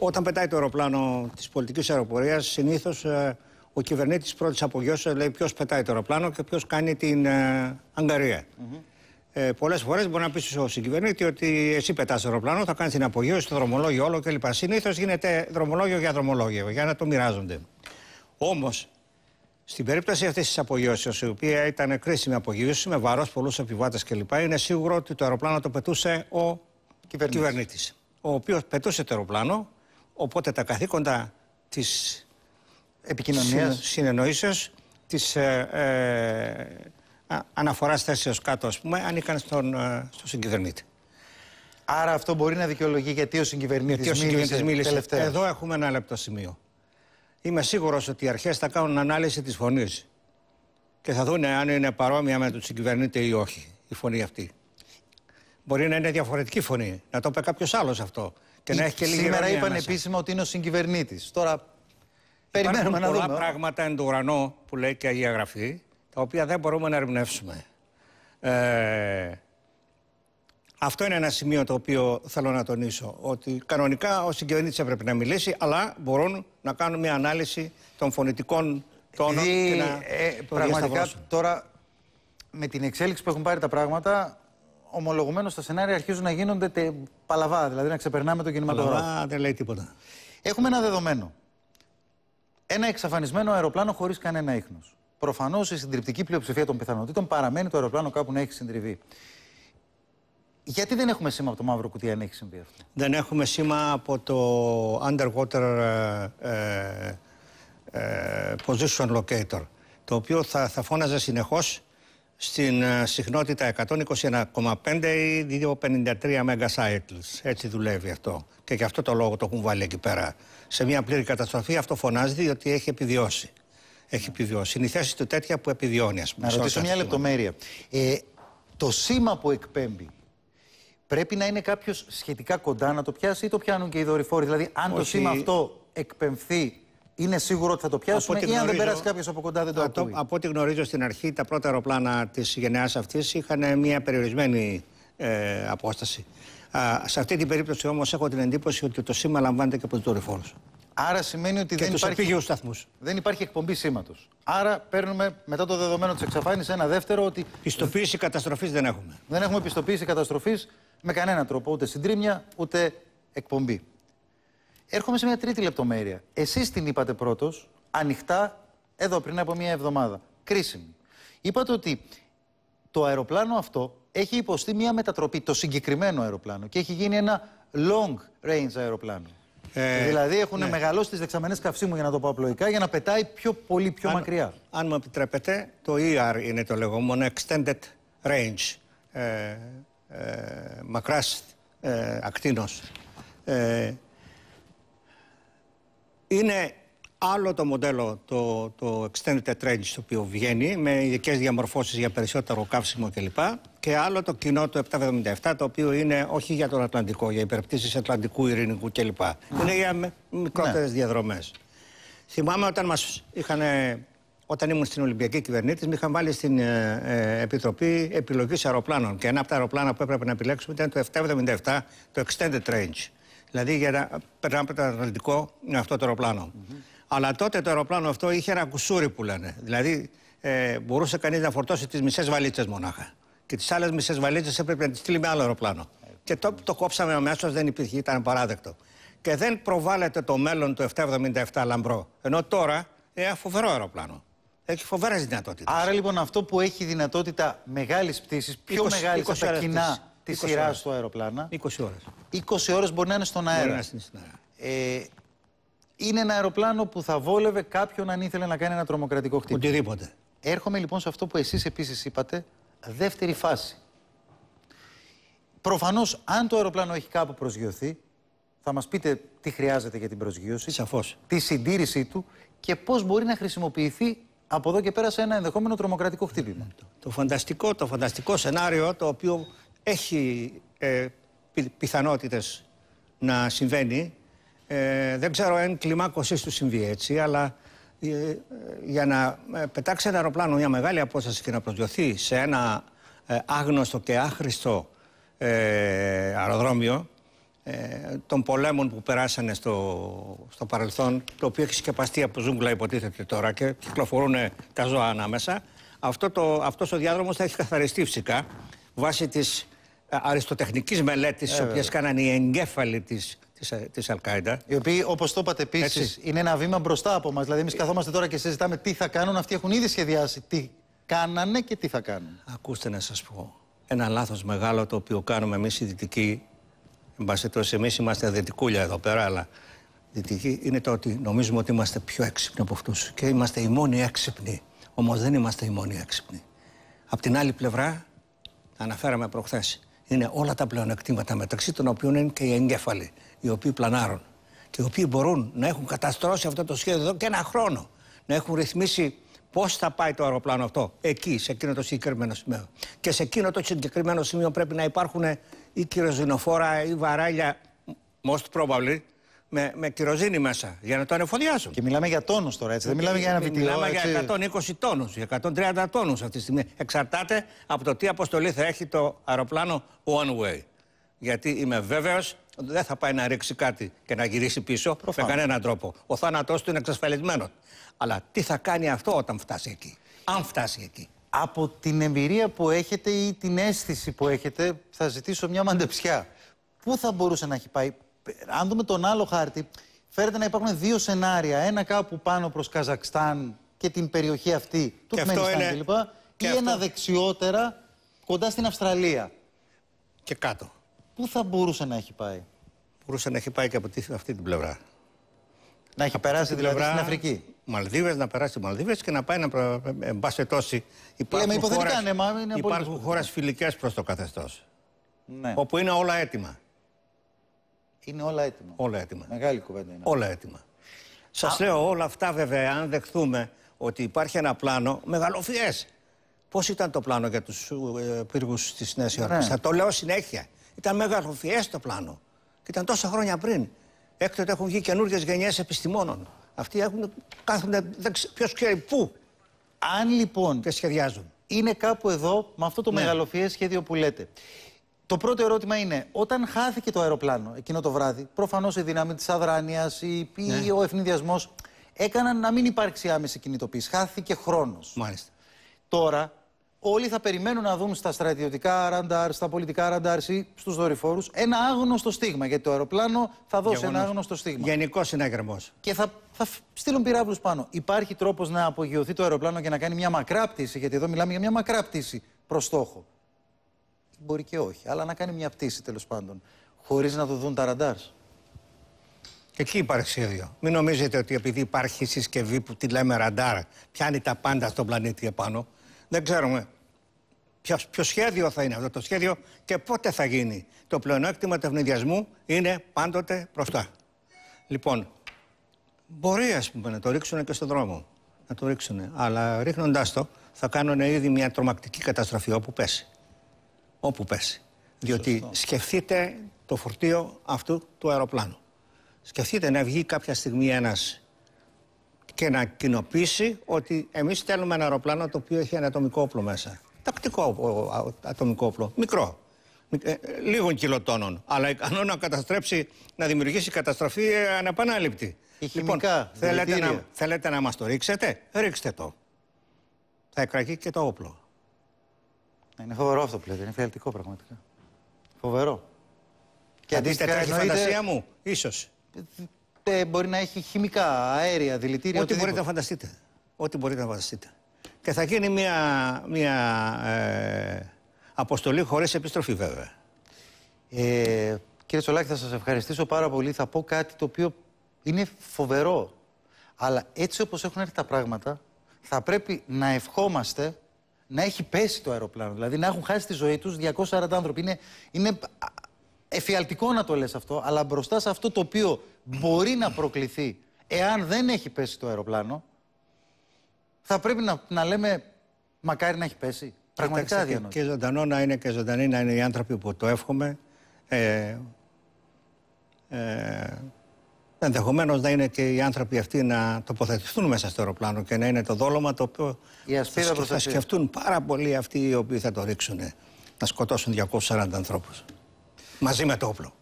Όταν πετάει το αεροπλάνο της πολιτικής αεροπορίας, συνήθως ε, ο κυβερνήτης πρώτης απογειώσεως λέει ποιος πετάει το αεροπλάνο και ποιος κάνει την ε, αγκαρία. Mm -hmm. ε, Πολλές φορές μπορεί να πεις στον συγκυβερνήτη ότι εσύ πετάς το αεροπλάνο, θα κάνεις την απογείωση, το δρομολόγιο, όλο κλπ. Συνήθως γίνεται δρομολόγιο για δρομολόγιο, για να το μοιράζονται. Όμως, στην περίπτωση αυτής της απογείωσης, η οποία ήταν κρίσιμη απογείωση με βαρό πολλούς επιβάτες κλπ., είναι σίγουρο ότι το αεροπλάνο το πετούσε ο κυβερνήτης. Ο οποίος πετούσε το αεροπλάνο, Οπότε τα καθήκοντα της επικοινωνίας, συνεννοήσεως, της ε, ε, αναφοράς θέσεως κάτω, ας πούμε, ανήκαν στον, ε, στο συγκυβερνήτη. Άρα αυτό μπορεί να δικαιολογεί γιατί ο συγκυβερνήτης μίλησε, μίλησε. Εδώ έχουμε ένα λεπτό σημείο. Είμαι σίγουρος ότι οι αρχές θα κάνουν ανάλυση της φωνής και θα δουν αν είναι παρόμοια με τον συγκυβερνήτη ή όχι η φωνή αυτή. Μπορεί να είναι διαφορετική φωνή, να το πει κάποιος άλλος αυτό και να έχει και λίγη Σήμερα είπαν μέσα. επίσημα ότι είναι ο συγκυβερνήτης. Τώρα περιμένουμε να δούμε. Υπάρχουν πολλά πράγματα εν του ουρανό που λέει και η Αγία Γραφή, τα οποία δεν μπορούμε να ερμηνεύσουμε. Ε, αυτό είναι ένα σημείο το οποίο θέλω να τονίσω. Ότι κανονικά ο συγκυβερνήτης έπρεπε να μιλήσει, αλλά μπορούν να κάνουν μια ανάλυση των φωνητικών τόνων. και να ε, πραγματικά τώρα με την εξέλιξη που έχουν πάρει τα πράγματα, ομολογουμένως τα σενάρια αρχίζουν να γίνονται τε, παλαβά, δηλαδή να ξεπερνάμε το κινηματογράφο. Παλαβά δεν λέει τίποτα. Έχουμε ένα δεδομένο. Ένα εξαφανισμένο αεροπλάνο χωρίς κανένα ίχνος. Προφανώς η συντριπτική πλειοψηφία των πιθανότητων παραμένει το αεροπλάνο κάπου να έχει συντριβεί. Γιατί δεν έχουμε σήμα από το μαύρο κουτί, αν έχει συμβεί αυτό. Δεν έχουμε σήμα από το underwater ε, ε, ε position locator, το οποίο θα, θα φώναζε συνεχώς στην ε, συχνότητα 121,5 ή 253 megacycles. Έτσι δουλεύει αυτό. Και γι' αυτό το λόγο το έχουν βάλει εκεί πέρα. Σε μια πλήρη καταστροφή αυτό φωνάζει διότι έχει επιβιώσει. Έχει επιβιώσει. Είναι η θέση του τέτοια που επιβιώνει, ας πούμε. Να ρωτήσω μια λεπτομέρεια. Ε, το σήμα που εκπέμπει πρέπει να είναι κάποιος σχετικά κοντά να το πιάσει ή το πιάνουν και οι δορυφόροι. Δηλαδή, αν το σήμα αυτό εκπέμφθει είναι σίγουρο ότι θα το πιάσουν ή γνωρίζω, αν δεν περάσει κάποιος από κοντά δεν το από, ακούει. Από ό,τι γνωρίζω στην αρχή, τα πρώτα αεροπλάνα της γενεάς αυτής είχαν μια περιορισμένη ε, απόσταση. Α, σε αυτή την περίπτωση όμως έχω την εντύπωση ότι το σήμα λαμβάνεται και από τους δορυφόρους. Άρα σημαίνει ότι δεν, υπάρχει, δεν υπάρχει εκπομπή σήματος. Άρα παίρνουμε μετά το δεδομένο της εξαφάνισης ένα δεύτερο ότι. Πιστοποίηση καταστροφής δεν έχουμε. Δεν έχουμε πιστοποίηση καταστροφής με κανένα τρόπο. Ούτε συντρίμια ούτε εκπομπή. Έρχομαι σε μια τρίτη λεπτομέρεια. Εσείς την είπατε πρώτος, ανοιχτά, εδώ πριν από μια εβδομάδα. Κρίσιμη. Είπατε ότι το αεροπλάνο αυτό έχει υποστεί μια μετατροπή, το συγκεκριμένο αεροπλάνο, και έχει γίνει ένα long range αεροπλάνο. Ε, δηλαδή έχουν ναι. μεγαλώσει τις δεξαμενές καυσίμου, για να το πω απλοϊκά, για να πετάει πιο πολύ πιο μακριά. Αν μου επιτρέπετε, το ER είναι το λεγόμενο Extended Range. Ε, ε, μακράς ακτίνος. Ε, είναι άλλο το μοντέλο το, το extended range το οποίο βγαίνει με ειδικές διαμορφώσεις για περισσότερο καύσιμο κλπ. Και άλλο το κοινό το 777 το οποίο είναι όχι για τον Ατλαντικό, για υπερπτήσεις Ατλαντικού, Ειρηνικού κλπ. Ναι. Είναι για μικρότερες ναι. διαδρομές. Θυμάμαι όταν μας είχαν όταν ήμουν στην Ολυμπιακή Κυβερνήτης, με είχαν βάλει στην ε, ε, Επιτροπή Επιλογής Αεροπλάνων. Και ένα από τα αεροπλάνα που έπρεπε να επιλέξουμε ήταν το 777, το Extended Range. Δηλαδή για να περνάμε από το Ατλαντικό με αυτό το αεροπλάνο. Mm -hmm. Αλλά τότε το αεροπλάνο αυτό είχε ένα κουσούρι που λένε. Δηλαδή ε, μπορούσε κανείς να φορτώσει τις μισές βαλίτσες μονάχα. Και τις άλλες μισές βαλίτσες έπρεπε να τις στείλει με άλλο αεροπλάνο. Mm -hmm. Και το, το κόψαμε αμέσως, δεν υπήρχε, ήταν παράδεκτο. Και δεν προβάλλεται το μέλλον του 777 λαμπρό. Ενώ τώρα είναι ένα φοβερό αεροπλάνο. Έχει φοβερές δυνατότητες. Άρα λοιπόν αυτό που έχει δυνατότητα μεγάλης πτήσης, πιο μεγάλης από τα κοινά της σειράς του αεροπλάνα. 20 ώρε. 20 ώρες μπορεί να είναι στον αέρα. είναι Ε, είναι ένα αεροπλάνο που θα βόλευε κάποιον αν ήθελε να κάνει ένα τρομοκρατικό χτύπημα. Οτιδήποτε. Έρχομαι λοιπόν σε αυτό που εσείς επίσης είπατε, δεύτερη φάση. Προφανώς, αν το αεροπλάνο έχει κάπου προσγειωθεί, θα μας πείτε τι χρειάζεται για την προσγείωση. Σαφώς. Τη συντήρησή του και πώς μπορεί να χρησιμοποιηθεί από εδώ και πέρα σε ένα ενδεχόμενο τρομοκρατικό χτύπημα. Το, το φανταστικό, το φανταστικό σενάριο το οποίο έχει ε, πιθανότητες να συμβαίνει. Ε, δεν ξέρω αν κλιμάκωσή του συμβεί έτσι, αλλά ε, για να ε, πετάξει ένα αεροπλάνο μια μεγάλη απόσταση και να προσγειωθεί σε ένα ε, άγνωστο και άχρηστο αεροδρόμιο των πολέμων που περάσανε στο, στο παρελθόν, το οποίο έχει σκεπαστεί από ζούγκλα υποτίθεται τώρα και κυκλοφορούν τα ζώα ανάμεσα, αυτό το, αυτός ο διάδρομος θα έχει καθαριστεί φυσικά βάσει της ε, αριστοτεχνικής μελέτης, ε, τις οποίες κάνανε οι εγκέφαλοι της της Αλκάιντα. Οι οποίοι, όπως το είπατε επίσης, είναι ένα βήμα μπροστά από μας. Δηλαδή, εμείς καθόμαστε τώρα και συζητάμε τι θα κάνουν. Αυτοί έχουν ήδη σχεδιάσει τι κάνανε και τι θα κάνουν. Ακούστε να σας πω. Ένα λάθος μεγάλο το οποίο κάνουμε εμείς οι δυτικοί. Εν πάση εμείς είμαστε δυτικούλια εδώ πέρα, αλλά δυτικοί είναι το ότι νομίζουμε ότι είμαστε πιο έξυπνοι από αυτούς. Και είμαστε οι μόνοι έξυπνοι. Όμως δεν είμαστε οι μόνοι έξυπνοι. Απ' την άλλη πλευρά, αναφέραμε προχθές, είναι όλα τα πλεονεκτήματα μεταξύ των οποίων είναι και οι εγκέφαλοι, οι οποίοι πλανάρουν και οι οποίοι μπορούν να έχουν καταστρώσει αυτό το σχέδιο εδώ και ένα χρόνο. Να έχουν ρυθμίσει πώς θα πάει το αεροπλάνο αυτό εκεί, σε εκείνο το συγκεκριμένο σημείο. Και σε εκείνο το συγκεκριμένο σημείο πρέπει να υπάρχουν ή κυριοζυνοφόρα ή βαράλια, most probably, με, με κυροζίνη μέσα για να το ανεφοδιάσουν. Και μιλάμε για τόνους τώρα, έτσι. Δεν ε, μιλάμε για ένα ε, βιτιλό. Μιλάμε για 120 τόνους, για 130 τόνους αυτή τη στιγμή. Εξαρτάται από το τι αποστολή θα έχει το αεροπλάνο one way. Γιατί είμαι βέβαιος ότι δεν θα πάει να ρίξει κάτι και να γυρίσει πίσω με κανέναν τρόπο. Ο θάνατός του είναι εξασφαλισμένος. Αλλά τι θα κάνει αυτό όταν φτάσει εκεί. Αν φτάσει εκεί. Από την εμπειρία που έχετε ή την αίσθηση που έχετε, θα ζητήσω μια μαντεψιά. Πού θα μπορούσε να έχει πάει αν δούμε τον άλλο χάρτη, φαίνεται να υπάρχουν δύο σενάρια. Ένα κάπου πάνω προς Καζακστάν και την περιοχή αυτή, του Κμένισταν κλπ. Ή ένα δεξιότερα κοντά στην Αυστραλία. Και κάτω. Πού θα μπορούσε να έχει πάει. Μπορούσε να έχει πάει και από αυτή την πλευρά. Να έχει περάσει δηλαδή στην Αφρική. Μαλδίβες, να περάσει Μαλδίβες και να πάει να. Προ... Ε, τόση. Υπάρχουν χώρες, ε, υπάρχουν χώρες φιλικές προς το καθεστώς. Ναι. Όπου είναι όλα έτοιμα. Είναι όλα έτοιμα. Όλα έτοιμα. Μεγάλη κουβέντα είναι. Όλα έτοιμα. Σας λέω όλα αυτά βέβαια, αν δεχθούμε ότι υπάρχει ένα πλάνο μεγαλοφιές. Πώς ήταν το πλάνο για τους ε, πύργους της Νέας ναι. Υόρκης. Θα το λέω συνέχεια. Ήταν μεγαλοφιές το πλάνο. Και ήταν τόσα χρόνια πριν. Έκτοτε έχουν βγει καινούργιες γενιές επιστημόνων. Αυτοί έχουν, κάθονται, ποιος ξέρει πού. Αν λοιπόν. Και σχεδιάζουν. Είναι κάπου εδώ με αυτό το ναι. μεγαλοφιές σχέδιο που λέτε. Το πρώτο ερώτημα είναι, όταν χάθηκε το αεροπλάνο εκείνο το βράδυ, προφανώς η δύναμη της αδράνειας ή ναι. ο ευνηδιασμός έκαναν να μην υπάρξει άμεση κινητοποίηση. Χάθηκε χρόνος. Μάλιστα. Τώρα όλοι θα περιμένουν να δουν στα στρατιωτικά ραντάρ, στα πολιτικά ραντάρ ή στους δορυφόρους ένα άγνωστο στίγμα. Γιατί το αεροπλάνο θα δώσει ένα άγνωστο στίγμα. Γενικός συνέγερμο. Και θα, θα στείλουν πυράβλους πάνω. Υπάρχει τρόπος να απογειωθεί το αεροπλάνο και να κάνει μια μακρά πτήση, γιατί εδώ μιλάμε για μια μακρά πτήση προς στόχο μπορεί και όχι, αλλά να κάνει μια πτήση τέλος πάντων, χωρίς να το δουν τα ραντάρ. Εκεί υπάρχει σχέδιο. Μην νομίζετε ότι επειδή υπάρχει συσκευή που τη λέμε ραντάρ, πιάνει τα πάντα στον πλανήτη επάνω. Δεν ξέρουμε ποιο, ποιο σχέδιο θα είναι αυτό το σχέδιο και πότε θα γίνει. Το πλεονέκτημα του ευνηδιασμού είναι πάντοτε μπροστά. Λοιπόν, μπορεί ας πούμε να το ρίξουν και στον δρόμο. Να το ρίξουν. Αλλά ρίχνοντάς το, θα κάνουν ήδη μια τρομακτική καταστροφή όπου πέσει όπου πέσει. Διότι σκεφτείτε το φορτίο αυτού του αεροπλάνου. Σκεφτείτε να βγει κάποια στιγμή ένας και να κοινοποιήσει ότι εμείς στέλνουμε ένα αεροπλάνο το οποίο έχει ένα ατομικό όπλο μέσα. Τακτικό ατομικό όπλο, μικρό, ε, ε, λίγων κιλοτόνων, αλλά ικανό να καταστρέψει, να δημιουργήσει καταστροφή ε, αναπανάληπτη. Λοιπόν, θέλετε να, θέλετε να μας το ρίξετε, ρίξτε το. Θα εκραγεί και το όπλο. Ναι, είναι φοβερό αυτό που λέτε. Είναι φιαλτικό πραγματικά. Φοβερό. Και αντίστοιχα η φαντασία μου, ίσως. Ε, μπορεί να έχει χημικά, αέρια, δηλητήρια. Ό,τι μπορείτε να φανταστείτε. Ό,τι μπορείτε να φανταστείτε. Και θα γίνει μια, μια ε, αποστολή χωρίς επιστροφή, βέβαια. Ε, κύριε Τσολάκη, θα σας ευχαριστήσω πάρα πολύ. Θα πω κάτι το οποίο είναι φοβερό. Αλλά έτσι όπως έχουν έρθει τα πράγματα, θα πρέπει να ευχόμαστε να έχει πέσει το αεροπλάνο. Δηλαδή να έχουν χάσει τη ζωή τους 240 άνθρωποι. Είναι, είναι εφιαλτικό να το λες αυτό, αλλά μπροστά σε αυτό το οποίο μπορεί να προκληθεί εάν δεν έχει πέσει το αεροπλάνο, θα πρέπει να, να λέμε μακάρι να έχει πέσει. Πραγματικά διανοώ. Και, ζωντανό να είναι και ζωντανή να είναι οι άνθρωποι που το εύχομαι. Ε, ε, Ενδεχομένως να είναι και οι άνθρωποι αυτοί να τοποθετηθούν μέσα στο αεροπλάνο και να είναι το δόλωμα το οποίο θα, θα σκεφτούν πάρα πολλοί αυτοί οι οποίοι θα το ρίξουν. Να σκοτώσουν 240 ανθρώπους Μαζί με το όπλο.